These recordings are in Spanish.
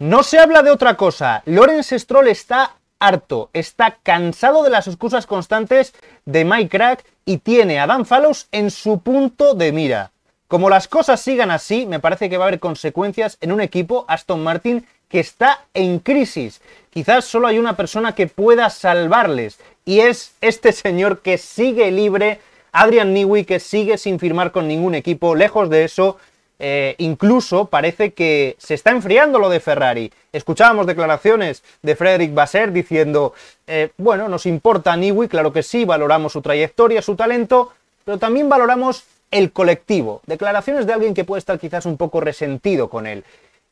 No se habla de otra cosa. Lorenz Stroll está harto, está cansado de las excusas constantes de Mike Crack y tiene a Dan Fallows en su punto de mira. Como las cosas sigan así, me parece que va a haber consecuencias en un equipo, Aston Martin, que está en crisis. Quizás solo hay una persona que pueda salvarles y es este señor que sigue libre, Adrian Newey, que sigue sin firmar con ningún equipo. Lejos de eso, eh, incluso parece que se está enfriando lo de Ferrari. Escuchábamos declaraciones de Frederick Basser diciendo, eh, bueno, nos importa Niwi, claro que sí, valoramos su trayectoria, su talento, pero también valoramos el colectivo. Declaraciones de alguien que puede estar quizás un poco resentido con él.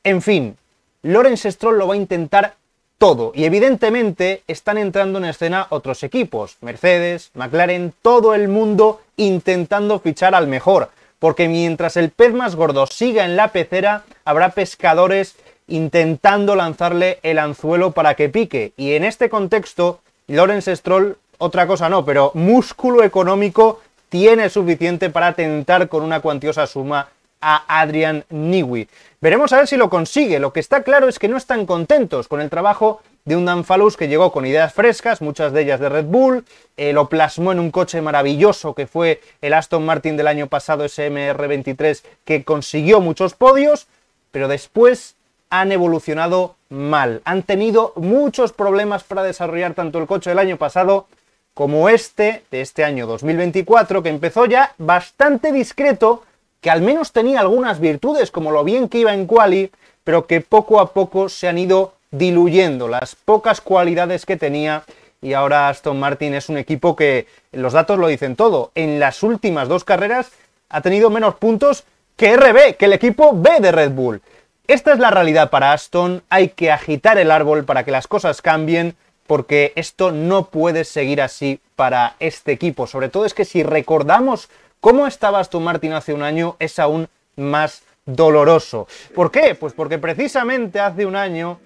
En fin, Lorenz Stroll lo va a intentar todo. Y evidentemente están entrando en escena otros equipos, Mercedes, McLaren, todo el mundo intentando fichar al mejor porque mientras el pez más gordo siga en la pecera, habrá pescadores intentando lanzarle el anzuelo para que pique. Y en este contexto, Lorenz Stroll, otra cosa no, pero músculo económico tiene suficiente para tentar con una cuantiosa suma a Adrian Newey. Veremos a ver si lo consigue. Lo que está claro es que no están contentos con el trabajo de un Dan que llegó con ideas frescas, muchas de ellas de Red Bull, eh, lo plasmó en un coche maravilloso que fue el Aston Martin del año pasado, SMR23, que consiguió muchos podios, pero después han evolucionado mal. Han tenido muchos problemas para desarrollar tanto el coche del año pasado como este de este año 2024, que empezó ya bastante discreto, que al menos tenía algunas virtudes, como lo bien que iba en quali, pero que poco a poco se han ido diluyendo las pocas cualidades que tenía y ahora Aston Martin es un equipo que los datos lo dicen todo. En las últimas dos carreras ha tenido menos puntos que RB, que el equipo B de Red Bull. Esta es la realidad para Aston, hay que agitar el árbol para que las cosas cambien, porque esto no puede seguir así para este equipo. Sobre todo es que si recordamos cómo estaba Aston Martin hace un año, es aún más doloroso. ¿Por qué? Pues porque precisamente hace un año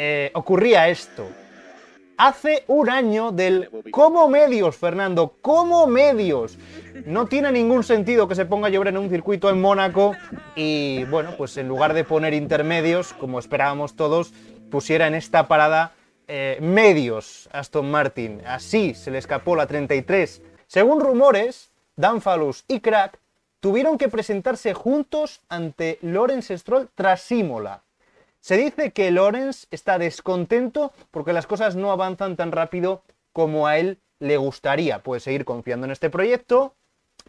eh, ocurría esto. Hace un año del cómo medios, Fernando, cómo medios. No tiene ningún sentido que se ponga a llover en un circuito en Mónaco y, bueno, pues en lugar de poner intermedios, como esperábamos todos, pusiera en esta parada eh, medios Aston Martin. Así se le escapó la 33. Según rumores, Danfalus y Crack tuvieron que presentarse juntos ante Lorenz Stroll tras Imola. Se dice que Lorenz está descontento porque las cosas no avanzan tan rápido como a él le gustaría. Puede seguir confiando en este proyecto,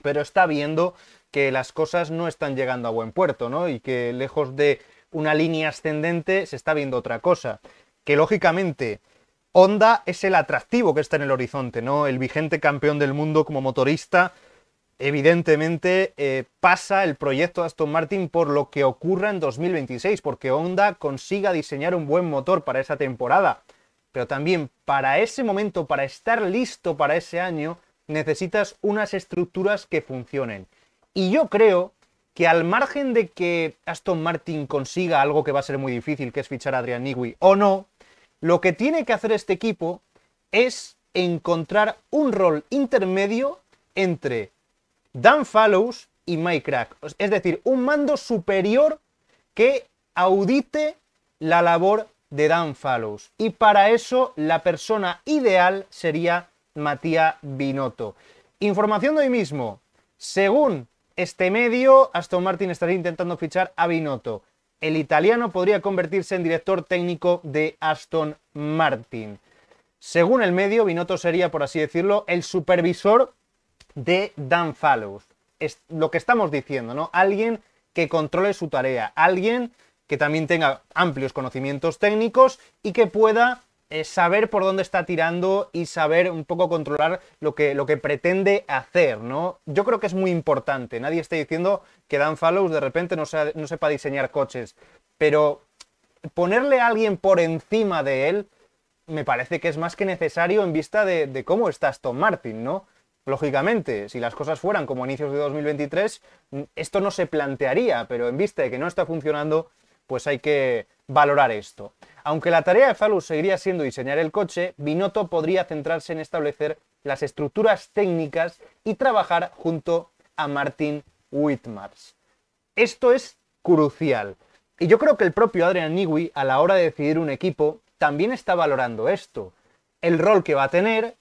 pero está viendo que las cosas no están llegando a buen puerto, ¿no? Y que lejos de una línea ascendente se está viendo otra cosa. Que lógicamente Honda es el atractivo que está en el horizonte, ¿no? El vigente campeón del mundo como motorista evidentemente eh, pasa el proyecto Aston Martin por lo que ocurra en 2026, porque Honda consiga diseñar un buen motor para esa temporada. Pero también para ese momento, para estar listo para ese año, necesitas unas estructuras que funcionen. Y yo creo que al margen de que Aston Martin consiga algo que va a ser muy difícil, que es fichar a Adrian Newey o no, lo que tiene que hacer este equipo es encontrar un rol intermedio entre Dan Fallows y MyCrack. Es decir, un mando superior que audite la labor de Dan Fallows. Y para eso la persona ideal sería Matías Binotto. Información de hoy mismo. Según este medio, Aston Martin estaría intentando fichar a Binotto. El italiano podría convertirse en director técnico de Aston Martin. Según el medio, Binotto sería, por así decirlo, el supervisor de Dan Fallows. Es lo que estamos diciendo, ¿no? Alguien que controle su tarea, alguien que también tenga amplios conocimientos técnicos y que pueda eh, saber por dónde está tirando y saber un poco controlar lo que, lo que pretende hacer, ¿no? Yo creo que es muy importante. Nadie está diciendo que Dan Fallows de repente no, sepa diseñar coches, pero ponerle a alguien por encima de él me parece que es más que necesario en vista de, cómo está Aston Martin, ¿no? Lógicamente, si las cosas fueran como inicios de 2023, esto no se plantearía, pero en vista de que no está funcionando, pues hay que valorar esto. Aunque la tarea de Falus seguiría siendo diseñar el coche, Binotto podría centrarse en establecer las estructuras técnicas y trabajar junto a Martin Whitmars. Esto es crucial. Y yo creo que el propio Adrian Newey, a la hora de decidir un equipo, también está valorando esto. El rol que va a tener,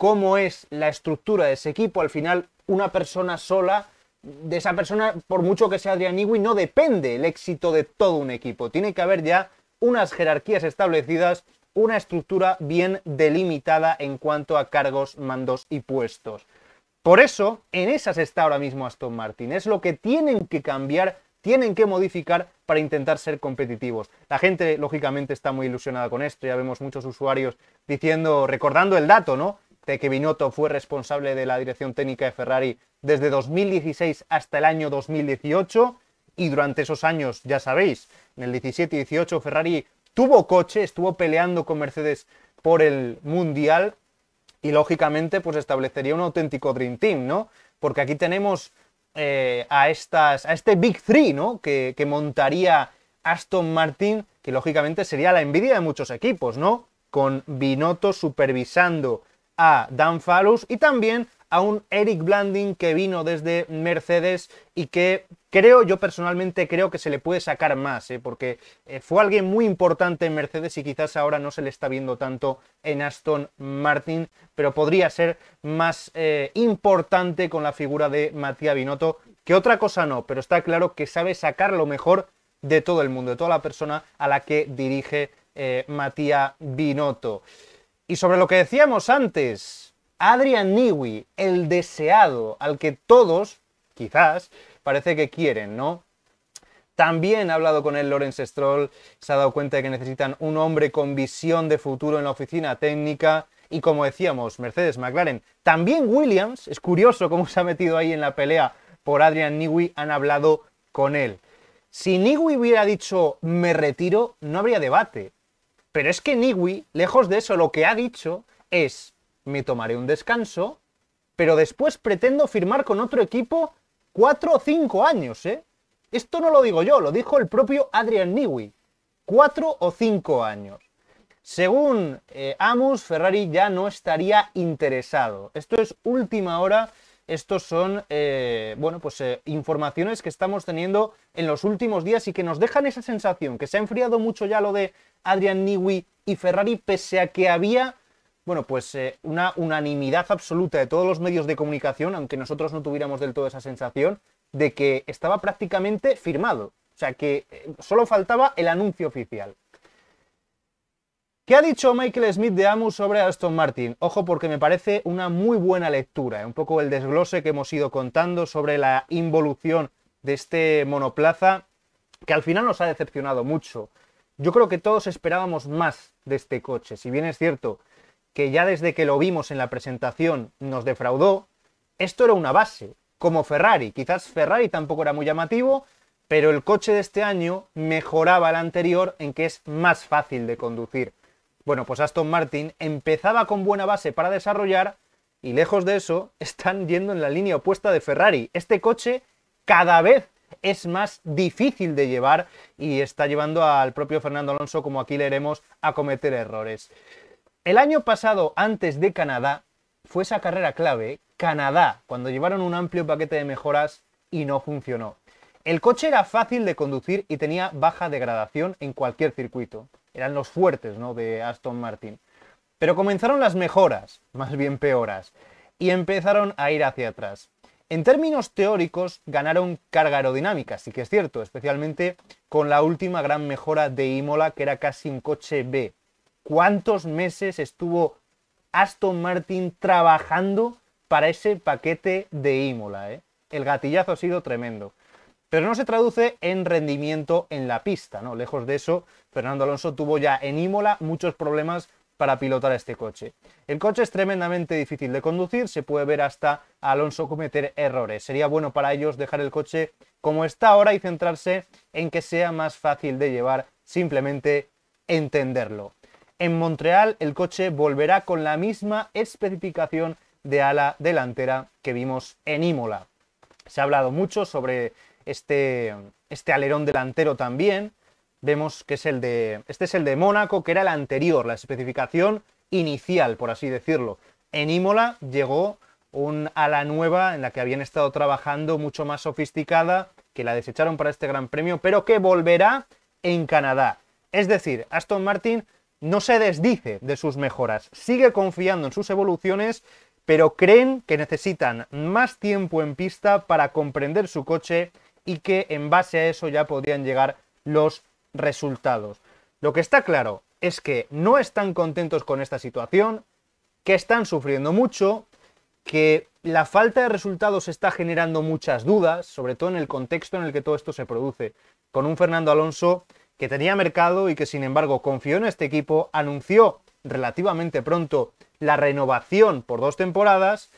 cómo es la estructura de ese equipo. Al final, una persona sola, de esa persona, por mucho que sea Adrian Igui, no depende el éxito de todo un equipo. Tiene que haber ya unas jerarquías establecidas, una estructura bien delimitada en cuanto a cargos, mandos y puestos. Por eso, en esas está ahora mismo Aston Martin. Es lo que tienen que cambiar, tienen que modificar para intentar ser competitivos. La gente, lógicamente, está muy ilusionada con esto. Ya vemos muchos usuarios diciendo, recordando el dato, ¿no? de que Binotto fue responsable de la dirección técnica de Ferrari desde 2016 hasta el año 2018. Y durante esos años, ya sabéis, en el 17 y 18 Ferrari tuvo coche, estuvo peleando con Mercedes por el Mundial y lógicamente pues establecería un auténtico Dream Team, ¿no? Porque aquí tenemos eh, a, estas, a este Big Three, ¿no? Que, que montaría Aston Martin, que lógicamente sería la envidia de muchos equipos, ¿no? Con Binotto supervisando a Dan Falus y también a un Eric Blanding que vino desde Mercedes y que creo, yo personalmente creo que se le puede sacar más, ¿eh? porque eh, fue alguien muy importante en Mercedes y quizás ahora no se le está viendo tanto en Aston Martin, pero podría ser más eh, importante con la figura de Matías Binotto, que otra cosa no, pero está claro que sabe sacar lo mejor de todo el mundo, de toda la persona a la que dirige eh, Matías Binotto. Y sobre lo que decíamos antes, Adrian Newey, el deseado, al que todos, quizás, parece que quieren, ¿no? También ha hablado con él Lorenz Stroll, se ha dado cuenta de que necesitan un hombre con visión de futuro en la oficina técnica. Y como decíamos, Mercedes, McLaren, también Williams, es curioso cómo se ha metido ahí en la pelea por Adrian Newey, han hablado con él. Si Newey hubiera dicho me retiro, no habría debate. Pero es que Niwi, lejos de eso, lo que ha dicho es, me tomaré un descanso, pero después pretendo firmar con otro equipo cuatro o cinco años, ¿eh? Esto no lo digo yo, lo dijo el propio Adrian Niwi. Cuatro o cinco años. Según eh, Amos, Ferrari ya no estaría interesado. Esto es última hora estos son, eh, bueno, pues eh, informaciones que estamos teniendo en los últimos días y que nos dejan esa sensación, que se ha enfriado mucho ya lo de Adrian Newey y Ferrari, pese a que había, bueno, pues eh, una unanimidad absoluta de todos los medios de comunicación, aunque nosotros no tuviéramos del todo esa sensación, de que estaba prácticamente firmado. O sea, que solo faltaba el anuncio oficial. ¿Qué ha dicho Michael Smith de Amu sobre Aston Martin? Ojo porque me parece una muy buena lectura, ¿eh? un poco el desglose que hemos ido contando sobre la involución de este monoplaza, que al final nos ha decepcionado mucho. Yo creo que todos esperábamos más de este coche, si bien es cierto que ya desde que lo vimos en la presentación nos defraudó, esto era una base, como Ferrari. Quizás Ferrari tampoco era muy llamativo, pero el coche de este año mejoraba al anterior en que es más fácil de conducir. Bueno, pues Aston Martin empezaba con buena base para desarrollar y lejos de eso están yendo en la línea opuesta de Ferrari. Este coche cada vez es más difícil de llevar y está llevando al propio Fernando Alonso, como aquí leeremos, a cometer errores. El año pasado, antes de Canadá, fue esa carrera clave, Canadá, cuando llevaron un amplio paquete de mejoras y no funcionó. El coche era fácil de conducir y tenía baja degradación en cualquier circuito eran los fuertes ¿no? de Aston Martin. Pero comenzaron las mejoras, más bien peoras, y empezaron a ir hacia atrás. En términos teóricos, ganaron carga aerodinámica, sí que es cierto, especialmente con la última gran mejora de Imola, que era casi un coche B. ¿Cuántos meses estuvo Aston Martin trabajando para ese paquete de Imola? Eh? El gatillazo ha sido tremendo pero no se traduce en rendimiento en la pista, ¿no? Lejos de eso, Fernando Alonso tuvo ya en Imola muchos problemas para pilotar este coche. El coche es tremendamente difícil de conducir, se puede ver hasta Alonso cometer errores. Sería bueno para ellos dejar el coche como está ahora y centrarse en que sea más fácil de llevar, simplemente entenderlo. En Montreal el coche volverá con la misma especificación de ala delantera que vimos en Imola. Se ha hablado mucho sobre este, este alerón delantero también. Vemos que es el de. Este es el de Mónaco, que era el anterior, la especificación inicial, por así decirlo. En Imola llegó un ala nueva en la que habían estado trabajando mucho más sofisticada, que la desecharon para este Gran Premio, pero que volverá en Canadá. Es decir, Aston Martin no se desdice de sus mejoras, sigue confiando en sus evoluciones, pero creen que necesitan más tiempo en pista para comprender su coche y que en base a eso ya podrían llegar los resultados. Lo que está claro es que no están contentos con esta situación, que están sufriendo mucho, que la falta de resultados está generando muchas dudas, sobre todo en el contexto en el que todo esto se produce, con un Fernando Alonso que tenía mercado y que sin embargo confió en este equipo, anunció relativamente pronto la renovación por dos temporadas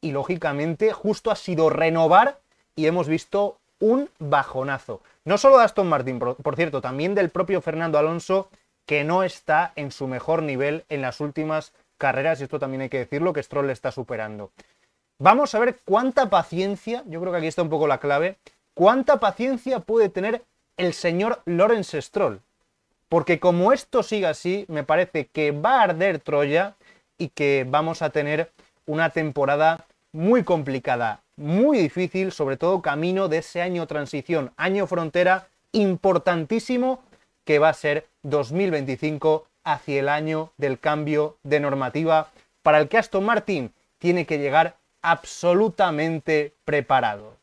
y lógicamente justo ha sido renovar y hemos visto un bajonazo. No solo de Aston Martin, por cierto, también del propio Fernando Alonso, que no está en su mejor nivel en las últimas carreras, y esto también hay que decirlo, que Stroll le está superando. Vamos a ver cuánta paciencia, yo creo que aquí está un poco la clave, cuánta paciencia puede tener el señor Lawrence Stroll. Porque como esto siga así, me parece que va a arder Troya y que vamos a tener una temporada muy complicada, muy difícil, sobre todo camino de ese año transición, año frontera importantísimo que va a ser 2025 hacia el año del cambio de normativa para el que Aston Martin tiene que llegar absolutamente preparado.